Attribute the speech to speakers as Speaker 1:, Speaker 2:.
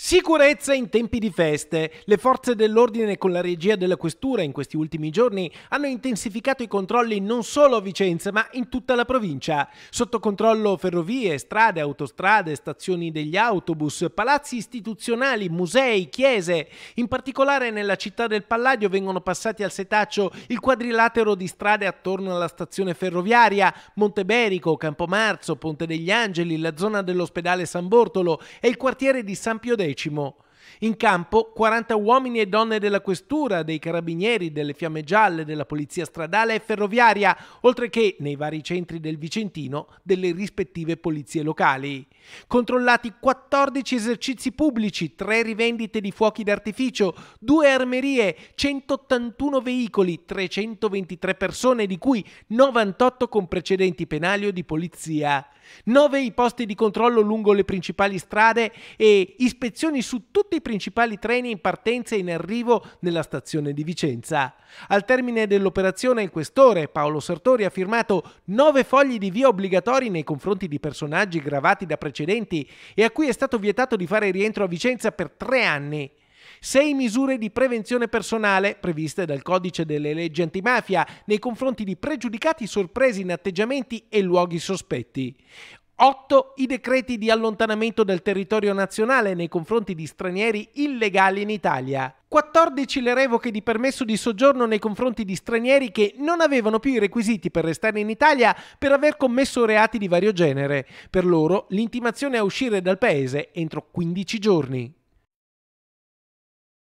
Speaker 1: Sicurezza in tempi di feste. Le forze dell'ordine con la regia della questura in questi ultimi giorni hanno intensificato i controlli non solo a Vicenza ma in tutta la provincia. Sotto controllo ferrovie, strade, autostrade, stazioni degli autobus, palazzi istituzionali, musei, chiese. In particolare nella città del Palladio vengono passati al setaccio il quadrilatero di strade attorno alla stazione ferroviaria, Monteberico, Campomarzo, Ponte degli Angeli, la zona dell'ospedale San Bortolo e il quartiere di San Pio decimo in campo 40 uomini e donne della questura, dei carabinieri, delle fiamme gialle, della polizia stradale e ferroviaria, oltre che nei vari centri del Vicentino delle rispettive polizie locali. Controllati 14 esercizi pubblici, 3 rivendite di fuochi d'artificio, 2 armerie, 181 veicoli, 323 persone, di cui 98 con precedenti penali o di polizia. 9 i posti di controllo lungo le principali strade e ispezioni su tutti tutti i principali treni in partenza e in arrivo nella stazione di Vicenza. Al termine dell'operazione il questore Paolo Sartori ha firmato nove fogli di via obbligatori nei confronti di personaggi gravati da precedenti e a cui è stato vietato di fare rientro a Vicenza per tre anni sei misure di prevenzione personale previste dal codice delle leggi antimafia nei confronti di pregiudicati sorpresi in atteggiamenti e luoghi sospetti. 8. I decreti di allontanamento dal territorio nazionale nei confronti di stranieri illegali in Italia. 14 le revoche di permesso di soggiorno nei confronti di stranieri che non avevano più i requisiti per restare in Italia per aver commesso reati di vario genere. Per loro l'intimazione a uscire dal paese entro 15 giorni.